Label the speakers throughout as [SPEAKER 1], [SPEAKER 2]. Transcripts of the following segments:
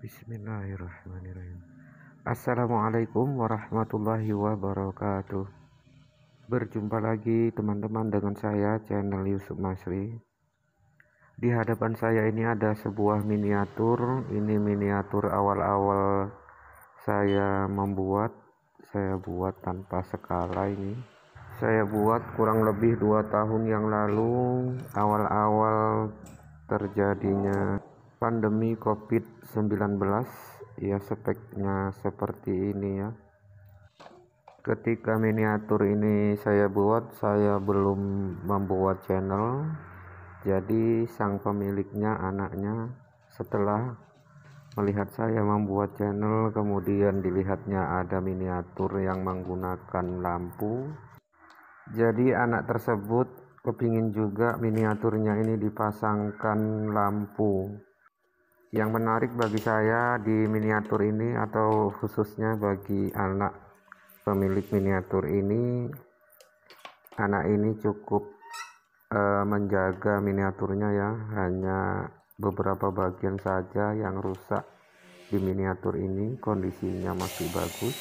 [SPEAKER 1] Bismillahirrahmanirrahim. Assalamualaikum warahmatullahi wabarakatuh. Berjumpa lagi teman-teman dengan saya channel Yusuf Masri. Di hadapan saya ini ada sebuah miniatur. Ini miniatur awal-awal saya membuat. Saya buat tanpa skala ini. Saya buat kurang lebih dua tahun yang lalu. Awal-awal terjadinya pandemi COVID-19 ya speknya seperti ini ya ketika miniatur ini saya buat saya belum membuat channel jadi sang pemiliknya anaknya setelah melihat saya membuat channel kemudian dilihatnya ada miniatur yang menggunakan lampu jadi anak tersebut kepingin juga miniaturnya ini dipasangkan lampu yang menarik bagi saya di miniatur ini atau khususnya bagi anak pemilik miniatur ini anak ini cukup uh, menjaga miniaturnya ya hanya beberapa bagian saja yang rusak di miniatur ini kondisinya masih bagus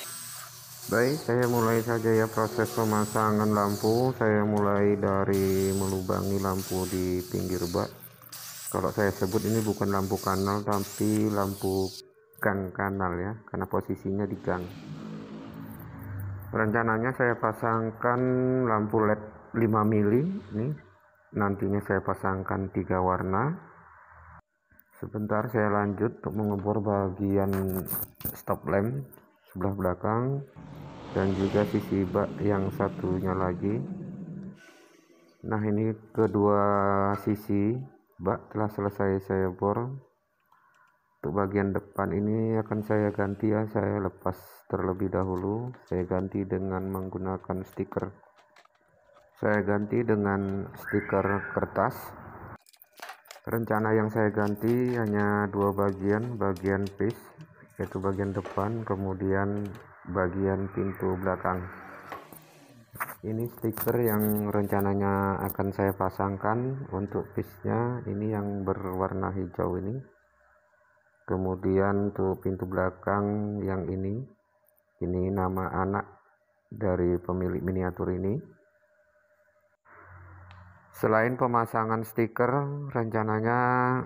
[SPEAKER 1] baik saya mulai saja ya proses pemasangan lampu saya mulai dari melubangi lampu di pinggir bak kalau saya sebut ini bukan lampu kanal tapi lampu gang kanal ya karena posisinya di gang rencananya saya pasangkan lampu led 5 mili ini nantinya saya pasangkan tiga warna sebentar saya lanjut untuk mengebor bagian stop lamp sebelah belakang dan juga sisi bak yang satunya lagi nah ini kedua sisi bak telah selesai saya bor untuk bagian depan ini akan saya ganti ya saya lepas terlebih dahulu saya ganti dengan menggunakan stiker saya ganti dengan stiker kertas rencana yang saya ganti hanya dua bagian bagian piece yaitu bagian depan kemudian bagian pintu belakang ini stiker yang rencananya akan saya pasangkan untuk bisnya ini yang berwarna hijau ini kemudian untuk pintu belakang yang ini ini nama anak dari pemilik miniatur ini selain pemasangan stiker rencananya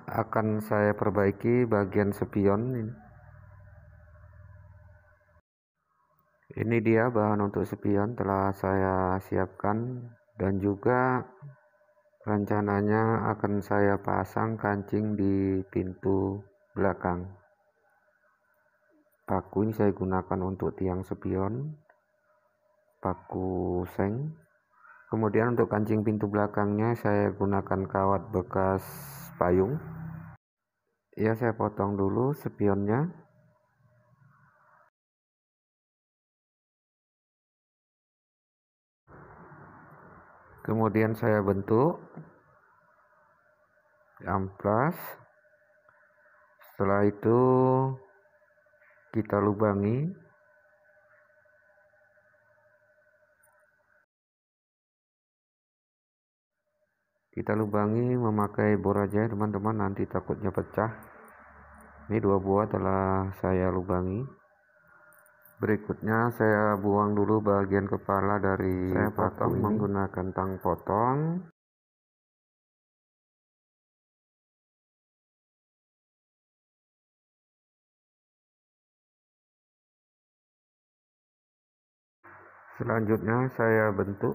[SPEAKER 1] akan saya perbaiki bagian spion ini ini dia bahan untuk spion telah saya siapkan dan juga rencananya akan saya pasang kancing di pintu belakang paku ini saya gunakan untuk tiang spion paku seng kemudian untuk kancing pintu belakangnya saya gunakan kawat bekas payung ya saya potong dulu spionnya kemudian saya bentuk amplas setelah itu kita lubangi kita lubangi memakai bor aja ya, teman-teman nanti takutnya pecah ini dua buah telah saya lubangi Berikutnya saya buang dulu bagian kepala dari saya potong ini. menggunakan tang potong.
[SPEAKER 2] Selanjutnya saya bentuk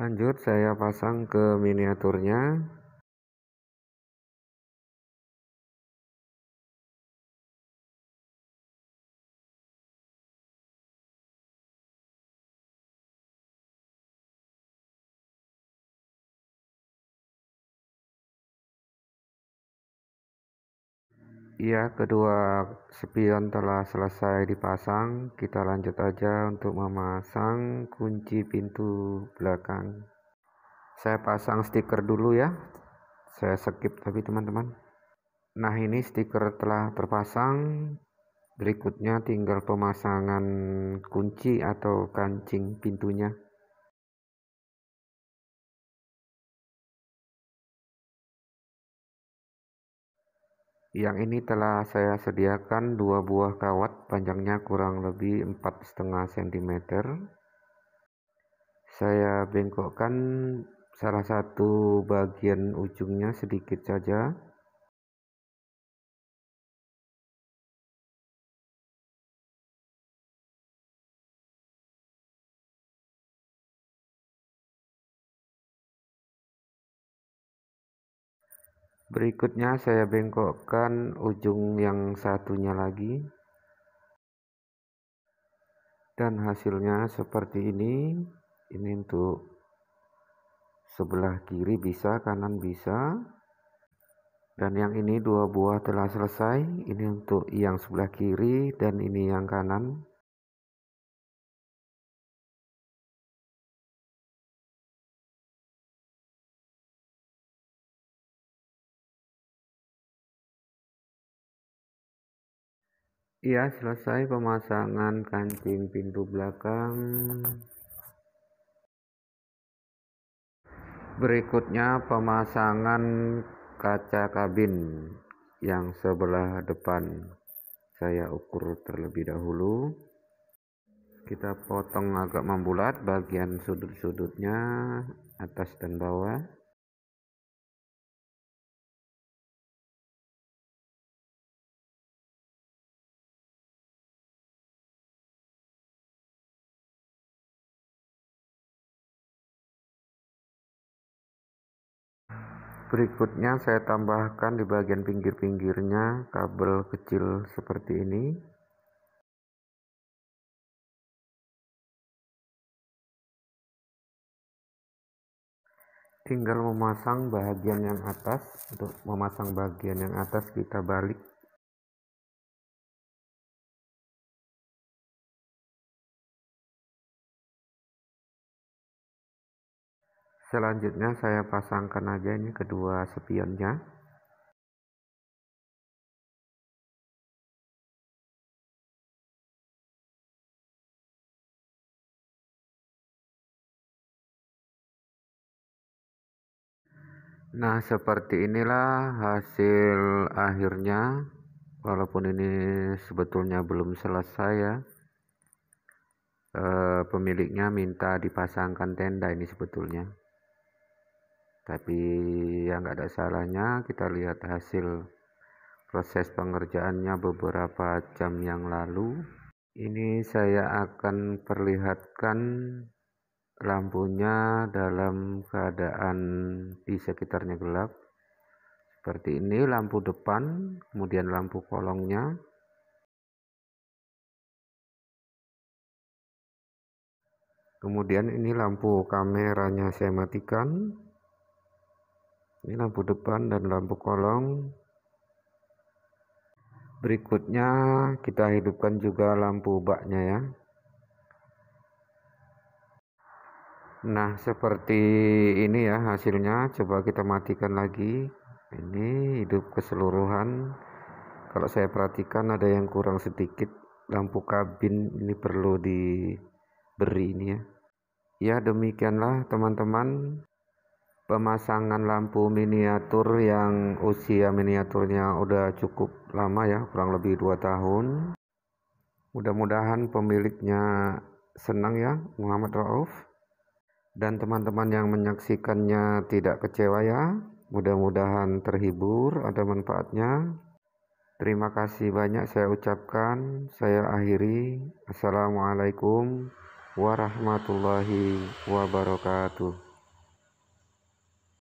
[SPEAKER 2] lanjut saya pasang ke miniaturnya
[SPEAKER 1] Iya, kedua spion telah selesai dipasang. Kita lanjut aja untuk memasang kunci pintu belakang. Saya pasang stiker dulu ya. Saya skip tapi teman-teman. Nah, ini stiker telah terpasang. Berikutnya tinggal pemasangan kunci atau kancing pintunya. Yang ini telah saya sediakan dua buah kawat panjangnya kurang lebih empat setengah cm. Saya bengkokkan salah satu bagian ujungnya sedikit saja Berikutnya saya bengkokkan ujung yang satunya lagi. Dan hasilnya seperti ini. Ini untuk sebelah kiri bisa, kanan bisa. Dan yang ini dua buah telah selesai. Ini untuk yang sebelah kiri dan
[SPEAKER 2] ini yang kanan. Iya, selesai
[SPEAKER 1] pemasangan kancing pintu belakang. Berikutnya pemasangan kaca kabin yang sebelah depan. Saya ukur terlebih dahulu. Kita potong agak membulat bagian sudut-sudutnya atas dan bawah. Berikutnya saya tambahkan di bagian pinggir-pinggirnya kabel kecil seperti ini.
[SPEAKER 2] Tinggal memasang bagian yang atas. Untuk memasang bagian yang atas kita balik selanjutnya saya pasangkan aja ini kedua spionnya
[SPEAKER 1] Nah, seperti inilah hasil akhirnya. Walaupun ini sebetulnya belum selesai ya. E, pemiliknya minta dipasangkan tenda ini sebetulnya tapi yang nggak ada salahnya kita lihat hasil proses pengerjaannya beberapa jam yang lalu ini saya akan perlihatkan lampunya dalam keadaan di sekitarnya gelap seperti ini lampu depan kemudian lampu kolongnya kemudian ini lampu kameranya saya matikan ini lampu depan dan lampu kolong berikutnya kita hidupkan juga lampu baknya ya nah seperti ini ya hasilnya coba kita matikan lagi ini hidup keseluruhan kalau saya perhatikan ada yang kurang sedikit lampu kabin ini perlu diberi ini ya ya demikianlah teman-teman pemasangan lampu miniatur yang usia miniaturnya udah cukup lama ya kurang lebih 2 tahun mudah-mudahan pemiliknya senang ya Muhammad Rauf dan teman-teman yang menyaksikannya tidak kecewa ya mudah-mudahan terhibur ada manfaatnya terima kasih banyak saya ucapkan saya akhiri Assalamualaikum warahmatullahi wabarakatuh